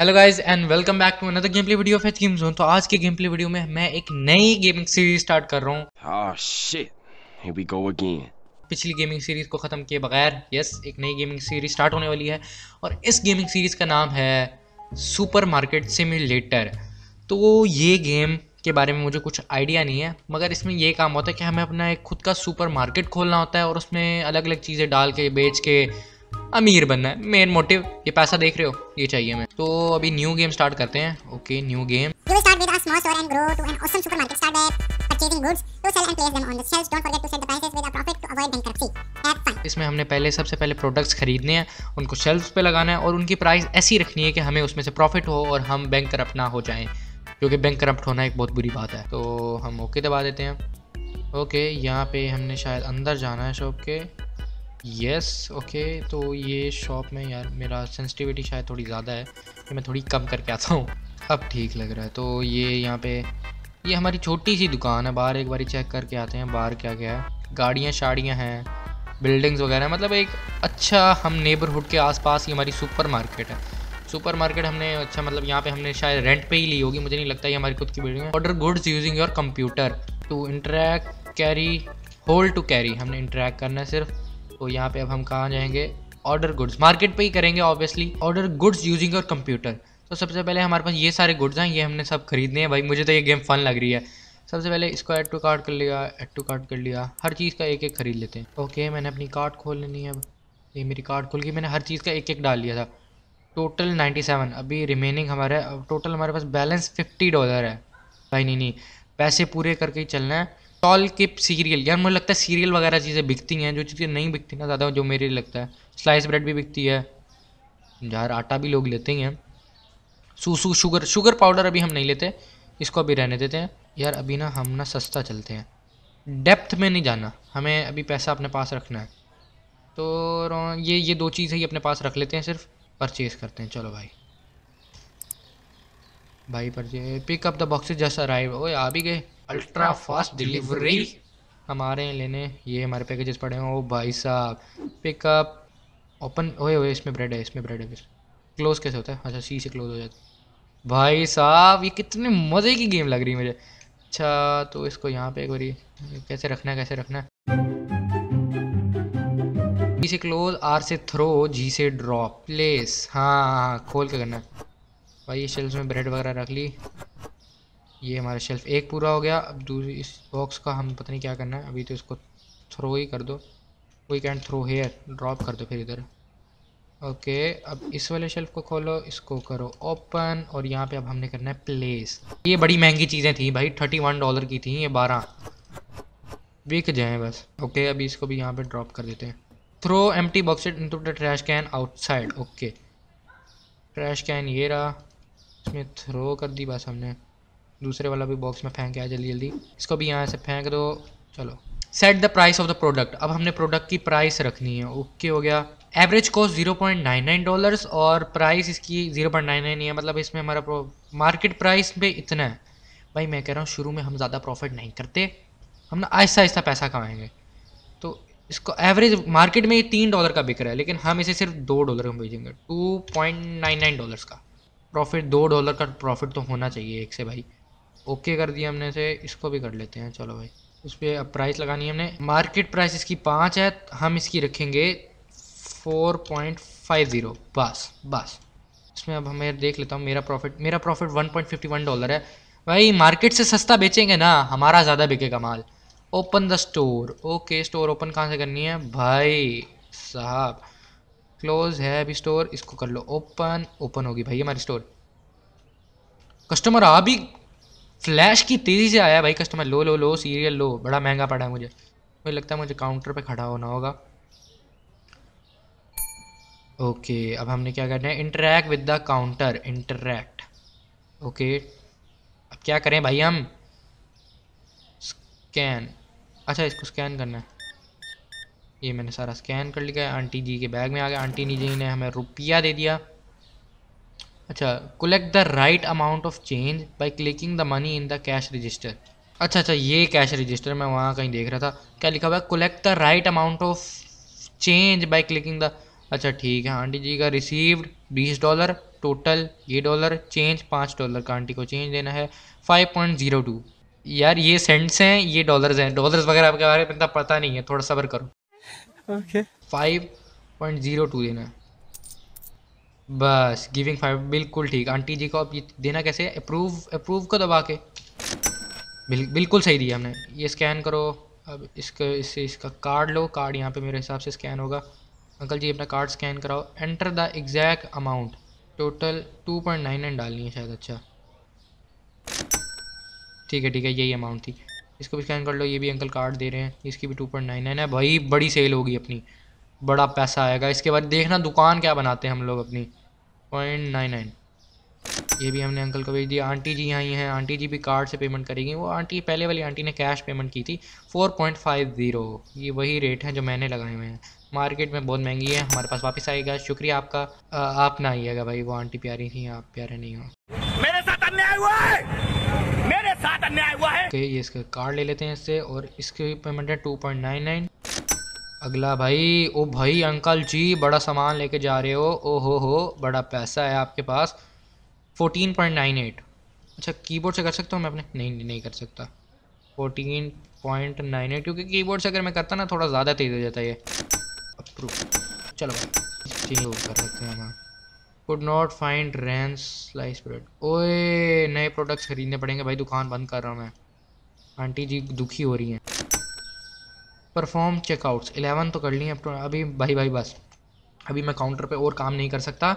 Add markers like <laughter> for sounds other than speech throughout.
hello guys and welcome back to another game play video of H game zone तो आज के game play video में मैं एक नई गेमिंग सीरीज स्टार्ट कर रहा हूं oh shit here we go again पिछली गेमिंग सीरीज को ख़त्म किए बगैर यस yes, एक नई गेमिंग सीरीज स्टार्ट होने वाली है और इस गेमिंग सीरीज का नाम है सुपरमार्केट सिमुलेटर तो ये गेम के बारे में मुझे कुछ आइडिया नहीं है मगर इसमें ये काम होता है कि हमें अपना एक खुद का सुपरमार्केट खोलना होता है और उसमें अलग अलग चीज़ें डाल के बेच के अमीर बनना है मेन मोटिव ये पैसा देख रहे हो ये चाहिए हमें तो अभी न्यू गेम स्टार्ट करते हैं ओके न्यू गेम इसमें हमने पहले सबसे पहले प्रोडक्ट्स खरीदने हैं उनको शेल्फ पे लगाना है और उनकी प्राइस ऐसी रखनी है कि हमें उसमें से प्रॉफिट हो और हम बैंक करप्ट ना हो जाएं क्योंकि बैंक करप्ट होना एक बहुत बुरी बात है तो हम ओके दबा देते हैं ओके यहाँ पे हमने शायद अंदर जाना है शॉप के यस ओके तो ये शॉप में यार मेरा सेंसिटिविटी शायद थोड़ी ज़्यादा है कि मैं थोड़ी कम करके आता हूँ अब ठीक लग रहा है तो ये यहाँ पे ये हमारी छोटी सी दुकान है बाहर एक बार चेक करके आते हैं बाहर क्या क्या है गाड़ियाँ शाड़ियाँ हैं बिल्डिंग्स वगैरह मतलब एक अच्छा हम नेबरहुड के आसपास ही हमारी सुपर मार्केट है सुपर मार्केट हमने अच्छा मतलब यहाँ पे हमने शायद रेंट पे ही ली होगी मुझे नहीं लगता ये हमारी खुद की बिल्डिंग है order goods using your computer to interact carry hold to carry हमने इंटरेक्ट करना है सिर्फ तो यहाँ पे अब हम कहाँ जाएंगे ऑर्डर गुड्स मार्केट पे ही करेंगे obviously order goods using your computer तो सबसे पहले हमारे पास ये सारे गुड्स हैं ये हमने सब खरीदने हैं भाई मुझे तो ये गेम फन लग रही है सबसे पहले इसको एड टू कार्ड कर लिया एड टू कार्ड कर लिया हर चीज़ का एक एक खरीद लेते हैं ओके मैंने अपनी कार्ड खोल लेनी है अब ये मेरी कार्ड खोल गई मैंने हर चीज़ का एक एक डाल लिया था टोटल नाइन्टी सेवन अभी रिमेनिंग हमारा अब टोटल हमारे पास बैलेंस फिफ्टी डॉलर है भाई नहीं नहीं पैसे पूरे करके ही चलना है टॉल किप सीरियल यार मुझे लगता है सीरियल वगैरह चीज़ें बिकती हैं जो चीज़ें नहीं बिकती ना ज़्यादा जो मेरे लगता है स्लाइस ब्रेड भी बिकती है यार आटा भी लोग लेते ही हैं सूसू शुगर शुगर पाउडर अभी हम नहीं लेते इसको अभी रहने देते हैं यार अभी ना हम ना सस्ता चलते हैं डेप्थ में नहीं जाना हमें अभी पैसा अपने पास रखना है तो ये ये दो चीज़ें ही अपने पास रख लेते हैं सिर्फ परचेज़ करते हैं चलो भाई भाई पर pick up the box just arrive ओए आ भी गए अल्ट्रा फास्ट डिलीवरी हम आ रहे हैं लेने ये हमारे पैकेजेस पड़े हैं ओ भाई साहब पिकअप ओपन ओए ओए इसमें ब्रेड है इसमें ब्रेड है फिर क्लोज कैसे होता है अच्छा सी से क्लोज हो जाता है भाई साहब ये कितने मज़े की गेम लग रही है मुझे अच्छा तो इसको यहाँ पे एक बारी कैसे रखना है कैसे रखना है बी से क्लोज आर से थ्रो जी से ड्रॉप प्लेस हाँ, हाँ हाँ खोल के करना है भाई ये शेल्फ में ब्रेड वगैरह रख ली ये हमारा शेल्फ एक पूरा हो गया अब दूसरी इस बॉक्स का हम पता नहीं क्या करना है अभी तो इसको थ्रो ही कर दो we can throw here drop कर दो फिर इधर ओके अब इस वाले शेल्फ को खोलो इसको करो ओपन और यहाँ पे अब हमने करना है प्लेस ये बड़ी महंगी चीज़ें थी भाई थर्टी वन डॉलर की थी ये बारह बिक जाए बस ओके अभी इसको भी यहाँ पर ड्रॉप कर देते हैं throw empty into in trash can outside okay trash can ये रहा इसमें थ्रो कर दी बस हमने दूसरे वाला भी बॉक्स में फेंक आया जल्दी जल्दी इसको भी यहाँ से फेंक दो चलो set the price of the product अब हमने प्रोडक्ट की प्राइस रखनी है ओके हो गया average cost zero point nine nine dollars और प्राइस इसकी जीरो पॉइंट नाइन नाइन है मतलब इसमें हमारा मार्केट प्राइस पे इतना है भाई मैं कह रहा हूँ शुरू में हम ज़्यादा प्रॉफिट नहीं करते हम ना आहिस्ता आहिस्ता पैसा कमाएंगे तो इसको एवरेज मार्केट में ये तीन डॉलर का बिक रहा है लेकिन हम इसे सिर्फ दो डॉलर में भेजेंगे two point nine nine dollars का प्रॉफिट दो डॉलर का प्रॉफिट तो होना चाहिए एक से भाई ओके कर दिया हमने से इसको भी कर लेते हैं चलो भाई उस पर अब प्राइस लगानी है हमने मार्केट प्राइस इसकी पाँच है हम इसकी रखेंगे फोर पॉइंट फाइव ज़ीरो बस बस इसमें अब हमें देख लेता हूँ मेरा प्रॉफिट मेरा profit one point fifty one dollar है भाई मार्केट से सस्ता बेचेंगे ना हमारा ज़्यादा बिकेगा माल open the store okay store open कहाँ से करनी है भाई साहब क्लोज है अभी स्टोर इसको कर लो ओपन ओपन होगी भाई हमारी स्टोर कस्टमर आ भी फ्लैश की तेज़ी से आया भाई कस्टमर लो लो लो सीरियल लो बड़ा महंगा पड़ा है मुझे मुझे लगता है मुझे काउंटर पे खड़ा होना होगा ओके अब हमने क्या करना है interact with the counter interact okay अब क्या करें भाई हम स्कैन अच्छा इसको स्कैन करना है ये मैंने सारा स्कैन कर लिया है आंटी जी के बैग में आ गया आंटी जी ने हमें रुपया दे दिया अच्छा collect the right amount of change by clicking the money in the cash register अच्छा अच्छा ये कैश रजिस्टर मैं वहाँ कहीं देख रहा था क्या लिखा हुआ है collect the right amount of change by clicking the अच्छा ठीक है आंटी जी का रिसीव्ड बीस डॉलर टोटल ये डॉलर चेंज पाँच डॉलर का आंटी को चेंज देना है फाइव पॉइंट ज़ीरो टू यार ये सेंट्स हैं ये डॉलर्स हैं डॉलर्स वगैरह आपके बारे में इतना पता नहीं है थोड़ा सबर करो फाइव पॉइंट जीरो टू देना है बस गिविंग फाइव बिल्कुल ठीक आंटी जी को आप ये देना कैसे अप्रूव अप्रूव को दबा के बिल, बिल्कुल सही दिया हमने ये स्कैन करो अब इसको इससे इसका कार्ड लो कार्ड यहाँ पे मेरे हिसाब से स्कैन होगा अंकल जी अपना कार्ड स्कैन कराओ enter the exact amount total two point nine nine डालनी है शायद अच्छा ठीक है ठीक है यही अमाउंट थी इसको भी स्कैन कर लो ये भी अंकल कार्ड दे रहे हैं इसकी भी टू पॉइंट नाइन नाइन है भाई बड़ी सेल होगी अपनी बड़ा पैसा आएगा इसके बाद देखना दुकान क्या बनाते हैं हम लोग अपनी पॉइंट नाइन नाइन ये भी हमने अंकल को भेज दिया आंटी जी आई हैं आंटी जी भी कार्ड से पेमेंट करेगी वो आंटी पहले वाली आंटी ने कैश पेमेंट की थी फोर पॉइंट फाइव ज़ीरो ये वही रेट है जो मैंने लगाए हुए हैं मार्केट में बहुत महंगी है हमारे पास वापस आएगा शुक्रिया आपका आ, आप ना आइएगा भाई वो आंटी प्यारी थी आप प्यारे नहीं हो मेरे साथ अन्याय हुआ है साथ अन्याय हुआ है okay, ये इसका कार्ड ले लेते हैं इससे और इसकी पेमेंट है टू पॉइंट नाइन नाइन अगला भाई ओ भाई अंकल जी बड़ा सामान लेके जा रहे हो ओ हो हो बड़ा पैसा है आपके पास फोर्टीन पॉइंट नाइन एट अच्छा कीबोर्ड से कर सकता हूँ मैं अपने नहीं नहीं, नहीं कर सकता फोर्टीन पॉइंट नाइन एट क्योंकि कीबोर्ड से अगर मैं करता ना थोड़ा ज़्यादा तेज़ हो जाता है ये अप्रूव चलो चेंज कर सकते हैं हमारा could not find Rans slice bread ओए नए प्रोडक्ट्स खरीदने पड़ेंगे भाई दुकान बंद कर रहा हूँ मैं आंटी जी दुखी हो रही हैं परफॉर्म चेकआउट्स एलेवन तो कर ली अब तो, अभी भाई भाई बस अभी मैं काउंटर पे और काम नहीं कर सकता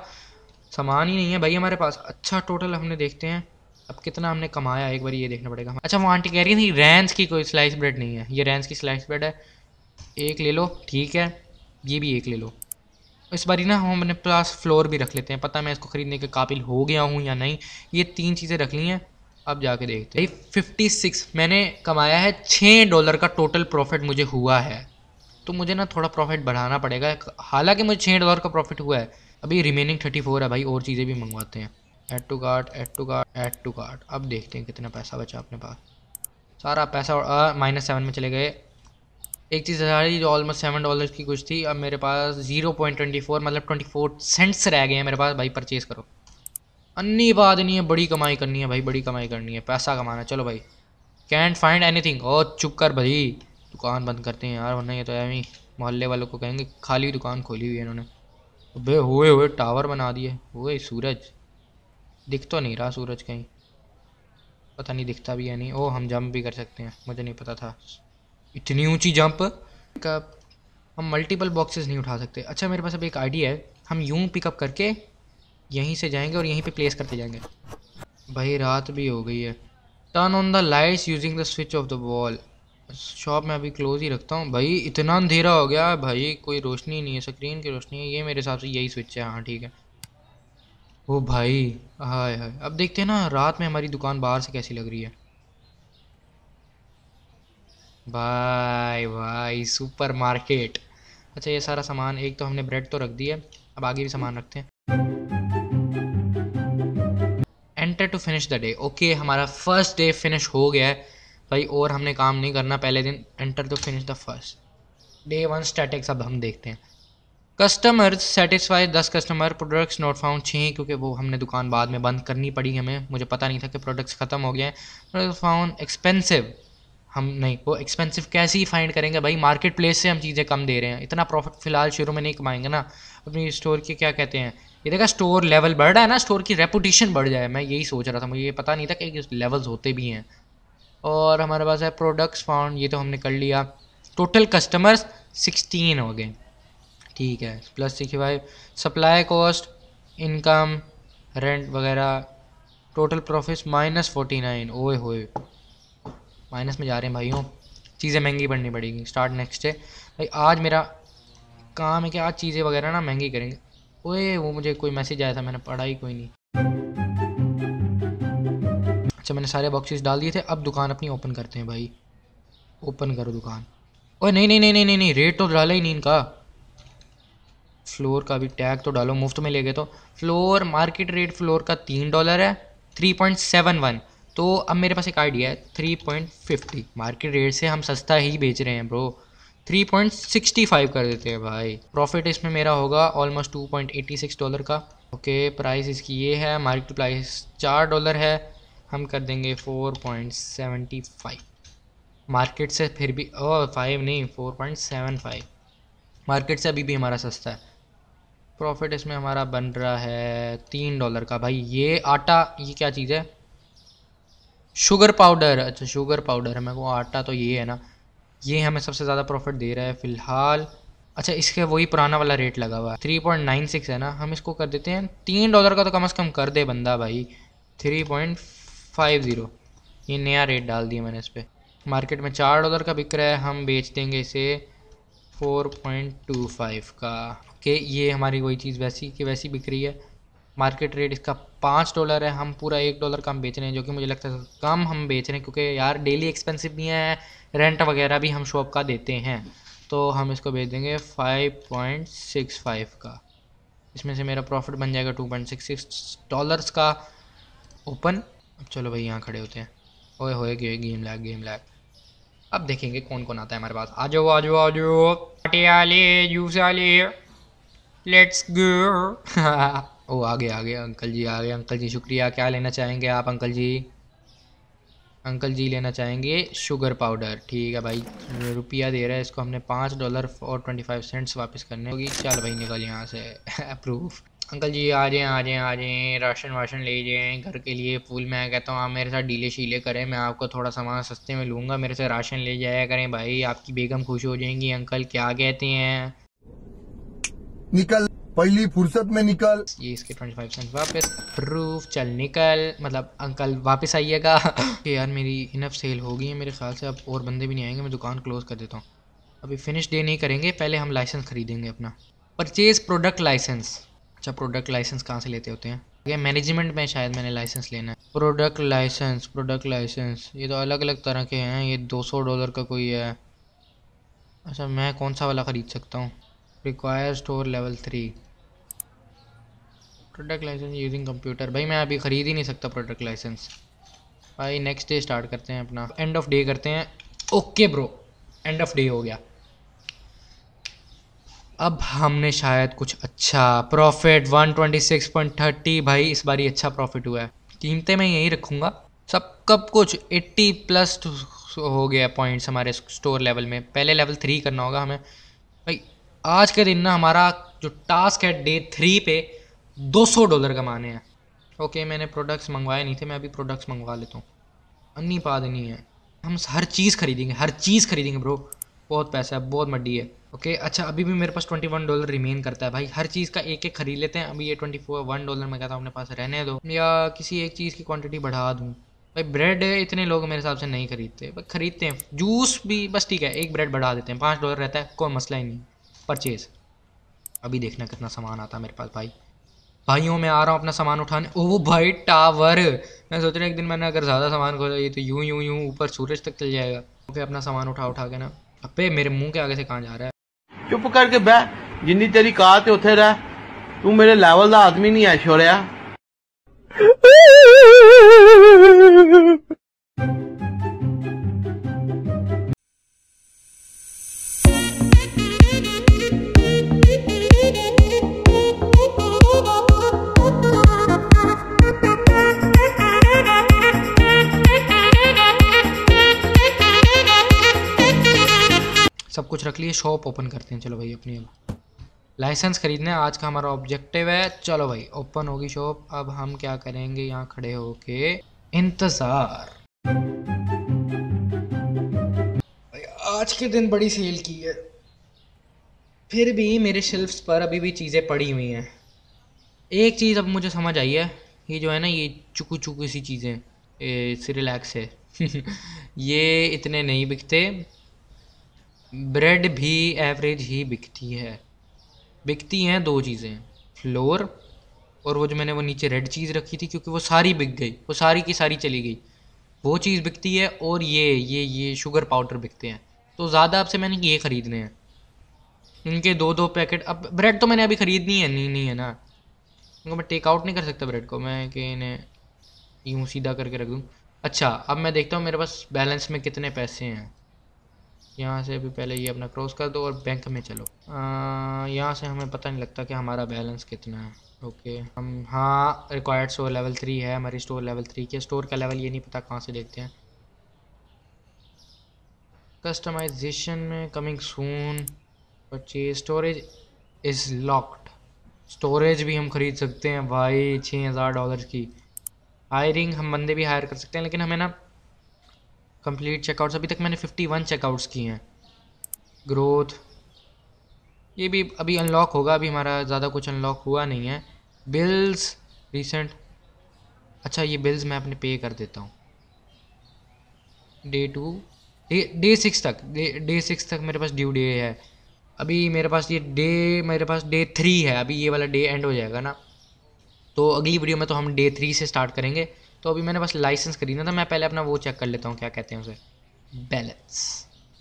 सामान ही नहीं है भाई हमारे पास अच्छा टोटल हमने देखते हैं अब कितना हमने कमाया एक बार ये देखना पड़ेगा अच्छा वो आंटी कह रही थी रैंस की कोई स्लाइस ब्रेड नहीं है ये रैंस की स्लाइस ब्रेड है एक ले लो ठीक है ये भी एक ले लो इस बारी ना हम अपने पास फ्लोर भी रख लेते हैं पता मैं इसको ख़रीदने के काबिल हो गया हूँ या नहीं ये तीन चीज़ें रख ली हैं अब जाके देखते हैं फिफ्टी सिक्स मैंने कमाया है छः डॉलर का टोटल प्रॉफिट मुझे हुआ है तो मुझे ना थोड़ा प्रॉफिट बढ़ाना पड़ेगा हालांकि मुझे छः डॉलर का प्रॉफिट हुआ है अभी रिमेनिंग थर्टी फोर है भाई और चीज़ें भी मंगवाते हैं add to cart add to cart add to cart अब देखते हैं कितना पैसा बचा अपने पास सारा पैसा माइनस सेवन में चले गए एक चीज़ हज़ार ऑलमोस्ट सेवन डॉलर की कुछ थी अब मेरे पास जीरो पॉइंट ट्वेंटी फोर मतलब ट्वेंटी फोर सेंट्स रह गए हैं मेरे पास भाई परचेज़ करो अन्नी बात नहीं है बड़ी कमाई करनी है भाई बड़ी कमाई करनी है पैसा कमाना चलो भाई कैंट फाइंड एनी थिंग और चुप कर भाई दुकान बंद करते हैं यार वरना ये तो एम मोहल्ले वालों को कहेंगे खाली दुकान खोली हुई है इन्होंने अबे हुए हुए टावर बना दिए हुए सूरज दिख तो नहीं रहा सूरज कहीं पता नहीं दिखता भी है नहीं ओ हम जंप भी कर सकते हैं मुझे नहीं पता था इतनी ऊंची जंप का हम मल्टीपल बॉक्सेस नहीं उठा सकते अच्छा मेरे पास अब एक आइडिया है हम यूं पिकअप करके यहीं से जाएंगे और यहीं पे प्लेस करते जाएंगे भाई रात भी हो गई है turn on the lights using the switch of the wall shop में अभी क्लोज ही रखता हूँ भाई इतना अंधेरा हो गया भाई कोई रोशनी नहीं है स्क्रीन की रोशनी है ये मेरे हिसाब से यही स्विच है हाँ ठीक है ओ भाई हाय हाय अब देखते हैं ना रात में हमारी दुकान बाहर से कैसी लग रही है भाई भाई सुपर मार्केट अच्छा ये सारा सामान एक तो हमने ब्रेड तो रख दिया अब आगे भी सामान रखते हैं enter to finish the day okay हमारा फर्स्ट डे फिनिश हो गया है भाई और हमने काम नहीं करना पहले दिन enter to finish the first day one statics अब हम देखते हैं कस्टमर सेटिस्फाई दस कस्टमर प्रोडक्ट्स नोट फाउंड छः क्योंकि वो हमने दुकान बाद में बंद करनी पड़ी हमें मुझे पता नहीं था कि प्रोडक्ट्स ख़त्म हो गए हैं प्रोडक्ट्स फाउंड एक्सपेंसिव हम नहीं वो एक्सपेंसिव कैसे ही फाइंड करेंगे भाई मार्केट प्लेस से हम चीज़ें कम दे रहे हैं इतना प्रॉफिट फिलहाल शुरू में नहीं कमाएंगे ना अपनी स्टोर के क्या कहते हैं ये देखा स्टोर लेवल बढ़ रहा है ना स्टोर की रेपुटेशन बढ़ जाए मैं यही सोच रहा था मुझे ये पता नहीं था कि लेवल्स होते भी हैं और हमारे पास है प्रोडक्ट्स फाउंड ये तो हमने कर लिया टोटल कस्टमर्स सिक्सटीन हो गए ठीक है plus six five supply cost income rent वगैरह total profit minus forty nine ओए होए माइनस में जा रहे हैं भाइयों चीज़ें महंगी पड़नी पड़ेगी स्टार्ट नेक्स्ट डे भाई आज मेरा काम है कि आज चीज़ें वगैरह ना महंगी करेंगे ओए वो मुझे कोई मैसेज आया था मैंने पढ़ा ही कोई नहीं अच्छा मैंने सारे बॉक्सेस डाल दिए थे अब दुकान अपनी ओपन करते हैं भाई ओपन करो दुकान ओए नहीं नहीं नहीं नहीं नहीं नहीं रेट तो डाला ही नहीं इनका फ्लोर का भी टैग तो डालो मुफ्त में ले गए तो फ्लोर मार्केट रेट फ्लोर का तीन डॉलर है थ्री पॉइंट सेवन वन तो अब मेरे पास एक आइडिया है three point fifty market rate से हम सस्ता ही बेच रहे हैं bro three point sixty five कर देते हैं भाई प्रॉफिट इसमें मेरा होगा almost two point eighty six dollar का ओके प्राइस इसकी ये है मार्केट प्राइस चार डॉलर है हम कर देंगे four point seventy five market से फिर भी ओ फाइव नहीं four point seven five market से अभी भी हमारा सस्ता है प्रॉफिट इसमें हमारा बन रहा है तीन डॉलर का भाई ये आटा ये क्या चीज़ है शुगर पाउडर अच्छा शुगर पाउडर हमें को आटा तो ये है ना ये हमें सबसे ज़्यादा प्रॉफिट दे रहा है फ़िलहाल अच्छा इसके वही पुराना वाला रेट लगा हुआ है थ्री पॉइंट नाइन सिक्स है ना हम इसको कर देते हैं तीन डॉलर का तो कम से कम कर दे बंदा भाई थ्री पॉइंट फाइव ज़ीरो ये नया रेट डाल दिया मैंने इस पर मार्केट में चार डॉलर का बिक रहा है हम बेच देंगे इसे फोर पॉइंट टू फाइव का ओके ये हमारी वही चीज़ वैसी की वैसी बिक रही है मार्केट रेट इसका पाँच डॉलर है हम पूरा एक डॉलर कम बेच रहे हैं जो कि मुझे लगता है कम हम बेच रहे हैं क्योंकि यार डेली एक्सपेंसिव भी हैं रेंट वगैरह भी हम शॉप का देते हैं तो हम इसको बेच देंगे फाइव पॉइंट सिक्स फाइव का इसमें से मेरा प्रॉफिट बन जाएगा two point six six dollars का ओपन अब चलो भाई यहाँ खड़े होते हैं ओए होए गए गेम लैग गेम लैग अब देखेंगे कौन कौन आता है हमारे पास आ जाओ आ जाओ आ जाओ आटे जूस लेट्स गो <laughs> ओ आ गए आ गए अंकल जी आ गए अंकल जी शुक्रिया क्या लेना चाहेंगे आप अंकल जी अंकल जी लेना चाहेंगे शुगर पाउडर ठीक है भाई रुपया दे रहा है इसको हमने पाँच डॉलर और ट्वेंटी फाइव सेंट्स वापस करने होगी चल भाई निकल यहाँ से अप्रूव <laughs> अंकल जी आ जाएँ आ जाएँ आ जाएँ राशन वाशन ले जाएँ घर के लिए फूल मैं कहता हूँ आप मेरे साथ डीले शीले करें मैं आपको थोड़ा सामान सस्ते में लूँगा मेरे से राशन ले जाया करें भाई आपकी बेगम खुश हो जाएंगी अंकल क्या कहते हैं निकल पहली फुर्सत में निकल ये इसके 25 सेंट वापस प्रूफ चल निकल मतलब अंकल वापस आइएगा <laughs> कि यार मेरी इनफ सेल हो गई है मेरे ख्याल से अब और बंदे भी नहीं आएंगे मैं दुकान क्लोज कर देता हूँ अभी फिनिश डे नहीं करेंगे पहले हम लाइसेंस खरीदेंगे अपना परचेज प्रोडक्ट लाइसेंस अच्छा प्रोडक्ट लाइसेंस कहाँ से लेते होते हैं ये मैनेजमेंट में शायद मैंने लाइसेंस लेना है प्रोडक्ट लाइसेंस प्रोडक्ट लाइसेंस ये तो अलग अलग तरह के हैं ये 200 डॉलर का कोई है अच्छा मैं कौन सा वाला ख़रीद सकता हूँ require store level three product licence using computer भाई मैं अभी ख़रीद ही नहीं सकता प्रोडक्ट लाइसेंस भाई नेक्स्ट डे स्टार्ट करते हैं अपना एंड ऑफ डे करते हैं okay bro end of day हो गया अब हमने शायद कुछ अच्छा प्रॉफिट 126.30 भाई इस बार ही अच्छा प्रॉफिट हुआ है कीमतें मैं यहीं रखूँगा सब कब कुछ 80 प्लस हो गया पॉइंट्स हमारे स्टोर लेवल में पहले लेवल थ्री करना होगा हमें आज के दिन ना हमारा जो टास्क है डे थ्री पे 200 डॉलर कमाने हैं ओके मैंने प्रोडक्ट्स मंगवाए नहीं थे मैं अभी प्रोडक्ट्स मंगवा लेता हूँ अन्नी पा देनी है हम हर चीज़ खरीदेंगे हर चीज़ खरीदेंगे ब्रो बहुत पैसा है बहुत मड्डी है ओके अच्छा अभी भी मेरे पास ट्वेंटी वन डॉलर रिमेन करता है भाई हर चीज़ का एक एक खरीद लेते हैं अभी ये ट्वेंटी फोर वन डॉलर मैं कहता हूँ अपने पास रहने दो या किसी एक चीज़ की क्वांटिटी बढ़ा दूँ भाई ब्रेड इतने लोग मेरे हिसाब से नहीं खरीदते खरीदते हैं जूस भी बस ठीक है एक ब्रेड बढ़ा देते हैं पाँच डॉलर रहता है कोई मसला ही नहीं परचेज अभी देखना कितना सामान आता है मेरे पास भाई भाइयों मैं आ रहा हूँ अपना सामान उठाने ओ भाई टावर मैं सोच रहा हूँ एक दिन मैंने अगर ज़्यादा सामान खोला ये तो यूं यूं यूं ऊपर सूरज तक चल जाएगा ओके तो अपना सामान उठा उठा के ना अबे मेरे मुंह के आगे से कहाँ जा रहा है चुप करके बह जिन्नी तेरी कहा ते उठे रह तू मेरे लेवल का आदमी नहीं है छोड़ा लिए शॉप ओपन करते हैं चलो भाई अपनी अब लाइसेंस ख़रीदना है आज का हमारा ऑब्जेक्टिव है चलो भाई ओपन होगी शॉप अब हम क्या करेंगे यहाँ खड़े होके इंतज़ार आज के दिन बड़ी सेल की है फिर भी मेरे शेल्फ्स पर अभी भी चीज़ें पड़ी हुई हैं एक चीज़ अब मुझे समझ आई है ये जो है ना ये चुकू चुकू सी चीज़ें सिरिलैक्स है <laughs> ये इतने नहीं बिकते ब्रेड भी एवरेज ही बिकती है बिकती हैं दो चीज़ें फ्लोर और वो जो मैंने वो नीचे रेड चीज़ रखी थी क्योंकि वो सारी बिक गई वो सारी की सारी चली गई वो चीज़ बिकती है और ये ये ये शुगर पाउडर बिकते हैं तो ज़्यादा आपसे मैंने ये ख़रीदने हैं इनके दो दो पैकेट अब ब्रेड तो मैंने अभी ख़रीदनी है नहीं नहीं है ना क्योंकि मैं टेक आउट नहीं कर सकता ब्रेड को मैं कि इन्हें यूँ सीधा करके रख दूँ अच्छा अब मैं देखता हूँ मेरे पास बैलेंस में कितने पैसे हैं यहाँ से भी पहले ये अपना क्रॉस कर दो और बैंक में चलो यहाँ से हमें पता नहीं लगता कि हमारा बैलेंस कितना है ओके हम हाँ रिक्वायर्ड स्टोर लेवल थ्री है हमारी स्टोर लेवल थ्री के स्टोर का लेवल ये नहीं पता कहाँ से देखते हैं कस्टमाइजेशन में coming soon purchase storage is locked storage भी हम ख़रीद सकते हैं भाई छः हज़ार डॉलर की हायरिंग हम बंदे भी हायर कर सकते हैं लेकिन हमें ना कंप्लीट चेकआउट्स अभी तक मैंने फिफ्टी वन चेकआउट्स किए हैं ग्रोथ ये भी अभी अनलॉक होगा अभी हमारा ज़्यादा कुछ अनलॉक हुआ नहीं है बिल्स रिसेंट अच्छा ये बिल्स मैं अपने पे कर देता हूँ day two day day six तक डे डे सिक्स तक मेरे पास ड्यू डे है अभी मेरे पास ये डे मेरे पास डे थ्री है अभी ये वाला डे एंड हो जाएगा ना तो अगली वीडियो में तो हम डे थ्री से स्टार्ट करेंगे तो अभी मैंने बस लाइसेंस खरीदना था मैं पहले अपना वो चेक कर लेता हूँ क्या कहते हैं उसे बैलेंस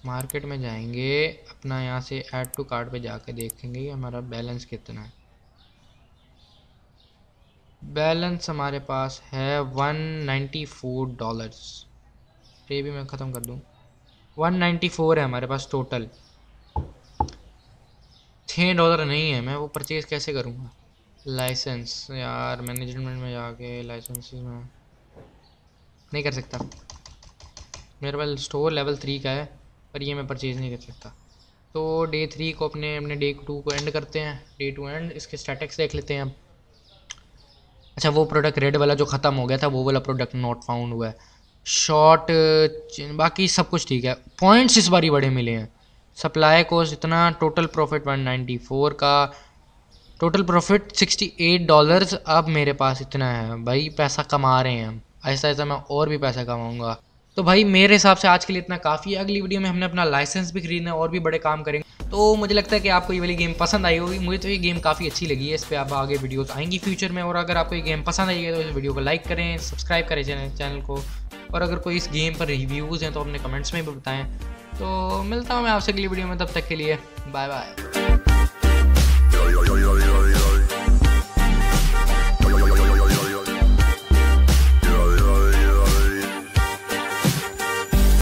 मार्केट में जाएंगे अपना यहाँ से ऐड टू कार्ड पे जाके देखेंगे हमारा बैलेंस कितना है बैलेंस हमारे पास है वन नाइन्टी फोर डॉलर्स ये भी मैं ख़त्म कर दूँ वन नाइन्टी फोर है हमारे पास टोटल छः डॉलर नहीं है मैं वो परचेज़ कैसे करूँगा लाइसेंस यार मैनेजमेंट में जाके लाइसेंस में नहीं कर सकता मेरे पास स्टोर लेवल थ्री का है पर ये मैं परचेज़ नहीं कर सकता तो डे थ्री को अपने अपने डे टू को एंड करते हैं डे टू एंड इसके स्टैटिक्स देख लेते हैं हम अच्छा वो प्रोडक्ट रेड वाला जो ख़त्म हो गया था वो वाला प्रोडक्ट नॉट फाउंड हुआ है शॉर्ट बाकी सब कुछ ठीक है पॉइंट्स इस बार ही बड़े मिले हैं सप्लाई कोस्ट इतना टोटल प्रॉफिट फोर का टोटल प्रॉफिट 68 डॉलर्स अब मेरे पास इतना है भाई पैसा कमा रहे हैं हम ऐसा ऐसा मैं और भी पैसा कमाऊँगा तो भाई मेरे हिसाब से आज के लिए इतना काफ़ी है अगली वीडियो में हमने अपना लाइसेंस भी खरीदना और भी बड़े काम करेंगे तो मुझे लगता है कि आपको ये वाली गेम पसंद आई होगी मुझे तो ये गेम काफ़ी अच्छी लगी है इस पर आप आगे वीडियोस आएंगी फ्यूचर में और अगर आपको ये गेम पसंद आई है तो इस वीडियो को लाइक करें सब्सक्राइब करें चैनल चैनल को और अगर कोई इस गेम पर रिव्यूज़ हैं तो अपने कमेंट्स में भी बताएँ तो मिलता हूँ मैं आपसे अगली वीडियो में तब तक के लिए बाय बाय